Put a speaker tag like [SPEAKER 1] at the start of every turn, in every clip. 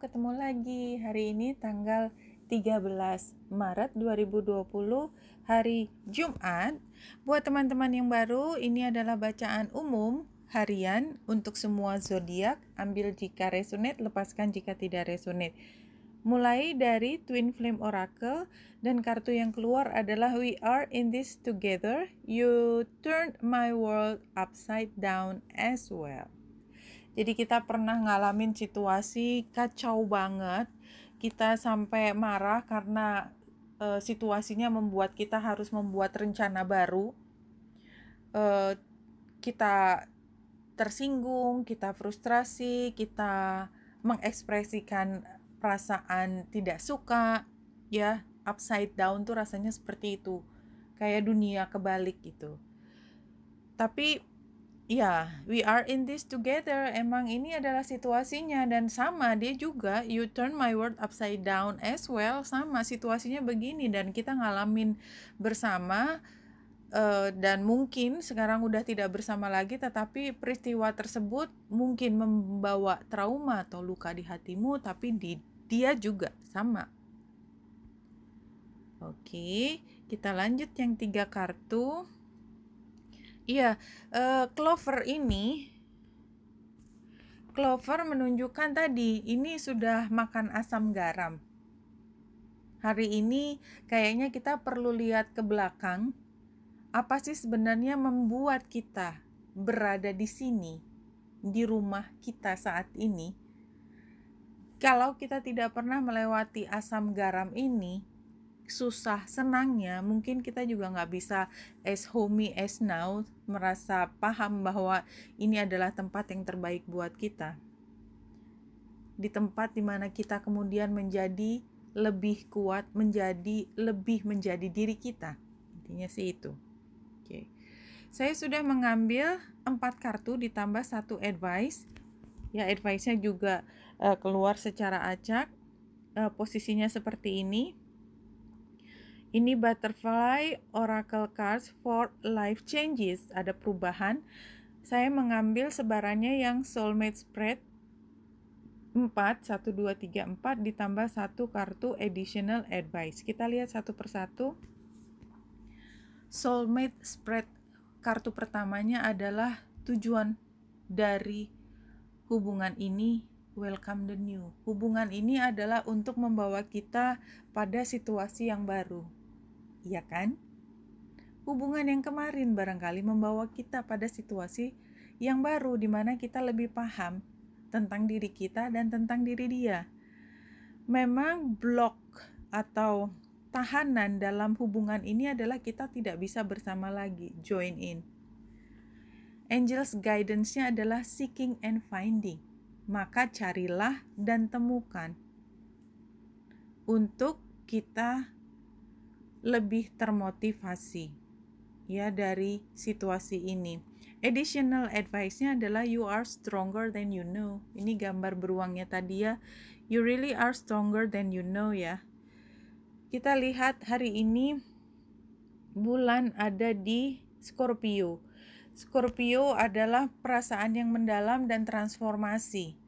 [SPEAKER 1] ketemu lagi. Hari ini tanggal 13 Maret 2020, hari Jumat. Buat teman-teman yang baru, ini adalah bacaan umum harian untuk semua zodiak. Ambil jika resonate, lepaskan jika tidak resonate. Mulai dari Twin Flame Oracle dan kartu yang keluar adalah We are in this together. You turned my world upside down as well. Jadi kita pernah ngalamin situasi kacau banget, kita sampai marah karena e, situasinya membuat kita harus membuat rencana baru. E, kita tersinggung, kita frustrasi, kita mengekspresikan perasaan tidak suka, ya upside down tuh rasanya seperti itu, kayak dunia kebalik gitu. Tapi Ya, we are in this together. Emang ini adalah situasinya dan sama dia juga you turn my world upside down as well sama situasinya begini dan kita ngalamin bersama uh, dan mungkin sekarang udah tidak bersama lagi tetapi peristiwa tersebut mungkin membawa trauma atau luka di hatimu tapi di dia juga sama. Oke, kita lanjut yang tiga kartu. Iya, uh, Clover ini Clover menunjukkan tadi ini sudah makan asam garam. Hari ini kayaknya kita perlu lihat ke belakang apa sih sebenarnya membuat kita berada di sini di rumah kita saat ini. Kalau kita tidak pernah melewati asam garam ini, susah senangnya mungkin kita juga nggak bisa as homey as now merasa paham bahwa ini adalah tempat yang terbaik buat kita di tempat dimana kita kemudian menjadi lebih kuat menjadi lebih menjadi diri kita intinya sih itu oke saya sudah mengambil empat kartu ditambah satu advice ya advice-nya juga uh, keluar secara acak uh, posisinya seperti ini ini butterfly oracle cards for life changes. Ada perubahan. Saya mengambil sebarannya yang soulmate spread 4, 1, 2, 3, 4 ditambah satu kartu additional advice. Kita lihat satu persatu. Soulmate spread kartu pertamanya adalah tujuan dari hubungan ini welcome the new. Hubungan ini adalah untuk membawa kita pada situasi yang baru iya kan? Hubungan yang kemarin barangkali membawa kita pada situasi yang baru di mana kita lebih paham tentang diri kita dan tentang diri dia. Memang blok atau tahanan dalam hubungan ini adalah kita tidak bisa bersama lagi, join in. Angels guidance-nya adalah seeking and finding. Maka carilah dan temukan untuk kita lebih termotivasi ya dari situasi ini. Additional advice-nya adalah you are stronger than you know. Ini gambar beruangnya tadi ya. You really are stronger than you know ya. Kita lihat hari ini bulan ada di Scorpio. Scorpio adalah perasaan yang mendalam dan transformasi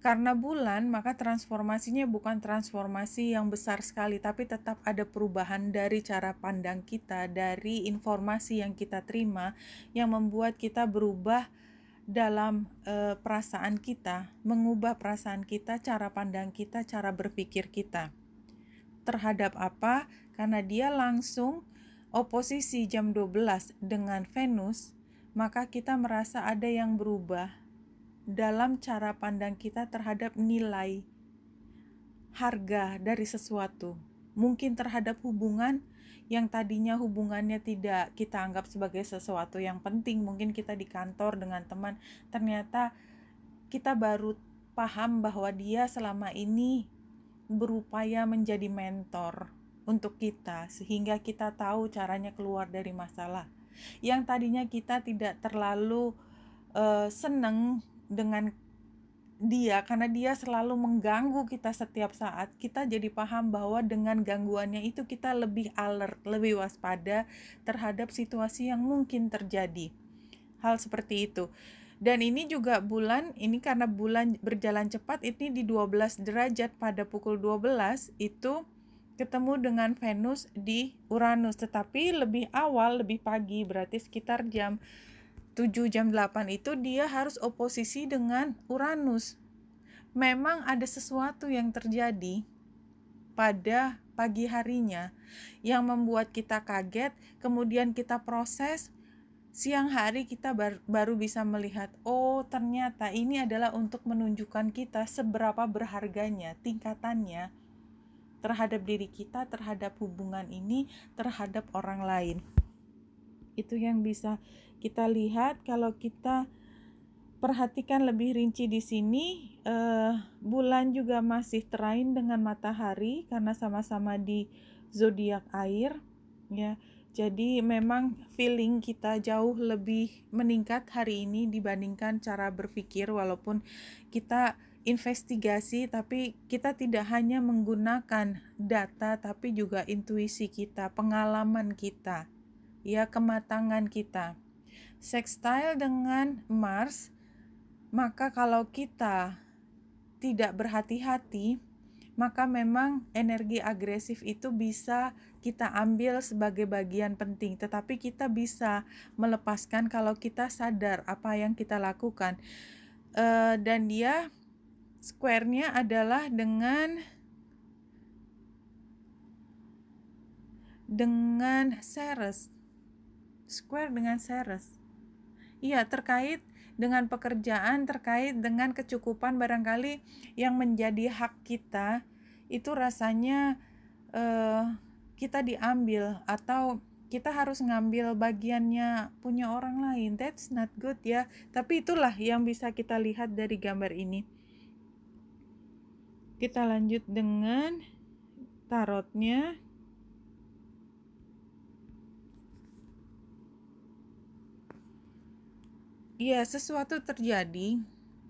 [SPEAKER 1] karena bulan, maka transformasinya bukan transformasi yang besar sekali, tapi tetap ada perubahan dari cara pandang kita, dari informasi yang kita terima, yang membuat kita berubah dalam e, perasaan kita, mengubah perasaan kita, cara pandang kita, cara berpikir kita. Terhadap apa? Karena dia langsung oposisi jam 12 dengan Venus, maka kita merasa ada yang berubah, dalam cara pandang kita terhadap nilai harga dari sesuatu, mungkin terhadap hubungan yang tadinya hubungannya tidak kita anggap sebagai sesuatu yang penting, mungkin kita di kantor dengan teman, ternyata kita baru paham bahwa dia selama ini berupaya menjadi mentor untuk kita, sehingga kita tahu caranya keluar dari masalah yang tadinya kita tidak terlalu uh, seneng dengan dia karena dia selalu mengganggu kita setiap saat kita jadi paham bahwa dengan gangguannya itu kita lebih alert lebih waspada terhadap situasi yang mungkin terjadi hal seperti itu dan ini juga bulan ini karena bulan berjalan cepat ini di 12 derajat pada pukul 12 itu ketemu dengan Venus di Uranus tetapi lebih awal lebih pagi berarti sekitar jam 7 jam 8 itu dia harus oposisi dengan Uranus. Memang ada sesuatu yang terjadi pada pagi harinya yang membuat kita kaget, kemudian kita proses siang hari kita bar baru bisa melihat oh ternyata ini adalah untuk menunjukkan kita seberapa berharganya, tingkatannya terhadap diri kita, terhadap hubungan ini, terhadap orang lain itu yang bisa kita lihat kalau kita perhatikan lebih rinci di sini eh, bulan juga masih terain dengan matahari karena sama-sama di zodiak air ya jadi memang feeling kita jauh lebih meningkat hari ini dibandingkan cara berpikir walaupun kita investigasi tapi kita tidak hanya menggunakan data tapi juga intuisi kita, pengalaman kita ya kematangan kita. Sextile dengan Mars, maka kalau kita tidak berhati-hati, maka memang energi agresif itu bisa kita ambil sebagai bagian penting, tetapi kita bisa melepaskan kalau kita sadar apa yang kita lakukan. E, dan dia square-nya adalah dengan dengan Ceres square dengan seres. Iya, terkait dengan pekerjaan, terkait dengan kecukupan barangkali yang menjadi hak kita, itu rasanya eh, kita diambil atau kita harus ngambil bagiannya punya orang lain. That's not good ya. Tapi itulah yang bisa kita lihat dari gambar ini. Kita lanjut dengan tarotnya. ya sesuatu terjadi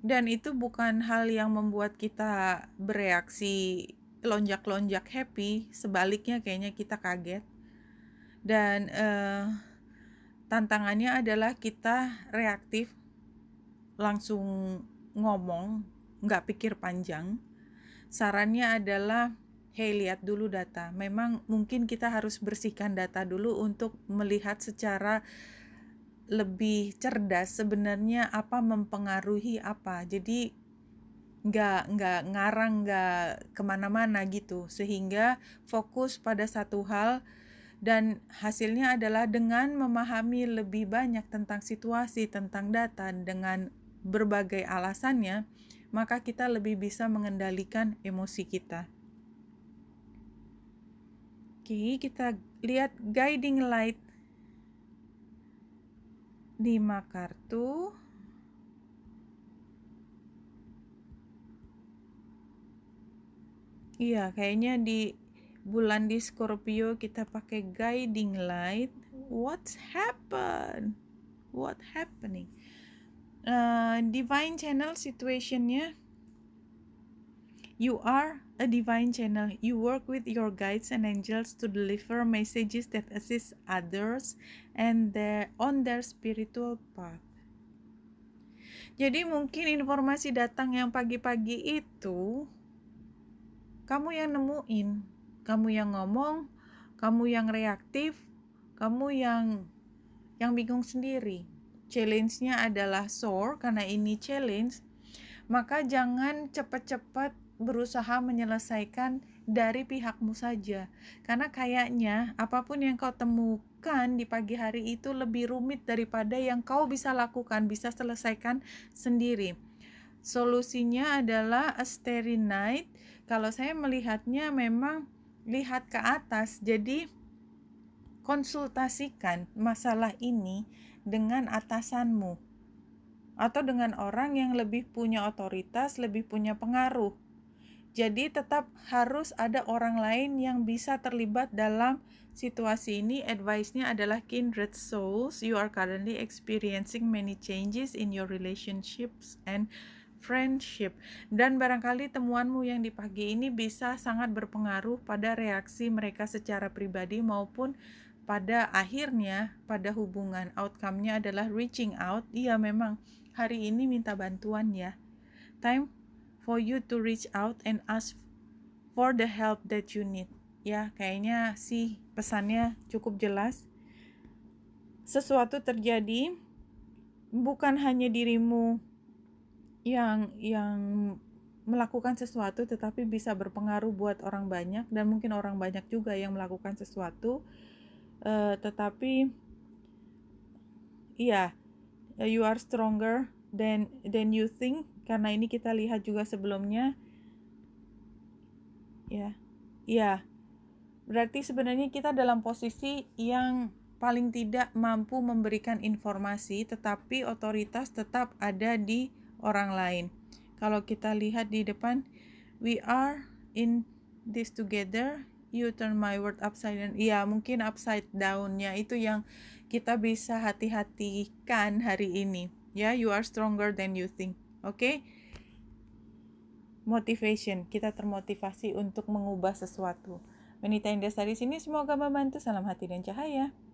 [SPEAKER 1] dan itu bukan hal yang membuat kita bereaksi lonjak-lonjak happy sebaliknya kayaknya kita kaget dan uh, tantangannya adalah kita reaktif langsung ngomong nggak pikir panjang sarannya adalah hey lihat dulu data memang mungkin kita harus bersihkan data dulu untuk melihat secara uh, lebih cerdas sebenarnya apa mempengaruhi apa jadi nggak nggak ngarang nggak kemana-mana gitu sehingga fokus pada satu hal dan hasilnya adalah dengan memahami lebih banyak tentang situasi tentang data dengan berbagai alasannya maka kita lebih bisa mengendalikan emosi kita oke kita lihat guiding light 5 kartu Iya, kayaknya di bulan di Scorpio kita pakai guiding light. What's happen? What happening? Uh, divine channel situationnya You are a divine channel. You work with your guides and angels to deliver messages that assist others and their, on their spiritual path. Jadi mungkin informasi datang yang pagi-pagi itu kamu yang nemuin, kamu yang ngomong, kamu yang reaktif, kamu yang yang bingung sendiri. Challenge-nya adalah sore karena ini challenge, maka jangan cepat-cepat berusaha menyelesaikan dari pihakmu saja. Karena kayaknya apapun yang kau temukan di pagi hari itu lebih rumit daripada yang kau bisa lakukan, bisa selesaikan sendiri. Solusinya adalah a starry night. Kalau saya melihatnya memang lihat ke atas. Jadi konsultasikan masalah ini dengan atasanmu atau dengan orang yang lebih punya otoritas, lebih punya pengaruh jadi tetap harus ada orang lain yang bisa terlibat dalam situasi ini. Advice-nya adalah kindred souls, you are currently experiencing many changes in your relationships and friendship. Dan barangkali temuanmu yang di pagi ini bisa sangat berpengaruh pada reaksi mereka secara pribadi maupun pada akhirnya pada hubungan outcome-nya adalah reaching out. Iya memang hari ini minta bantuan ya. Time for you to reach out and ask for the help that you need. Ya, kayaknya sih pesannya cukup jelas. Sesuatu terjadi bukan hanya dirimu yang yang melakukan sesuatu tetapi bisa berpengaruh buat orang banyak dan mungkin orang banyak juga yang melakukan sesuatu uh, tetapi iya yeah, you are stronger than than you think karena ini kita lihat juga sebelumnya ya yeah. ya yeah. berarti sebenarnya kita dalam posisi yang paling tidak mampu memberikan informasi tetapi otoritas tetap ada di orang lain kalau kita lihat di depan we are in this together you turn my word upside down ya mungkin upside downnya itu yang kita bisa hati-hatikan hari ini ya yeah, you are stronger than you think oke okay? motivation kita termotivasi untuk mengubah sesuatu wanita Indah di sini semoga membantu salam hati dan cahaya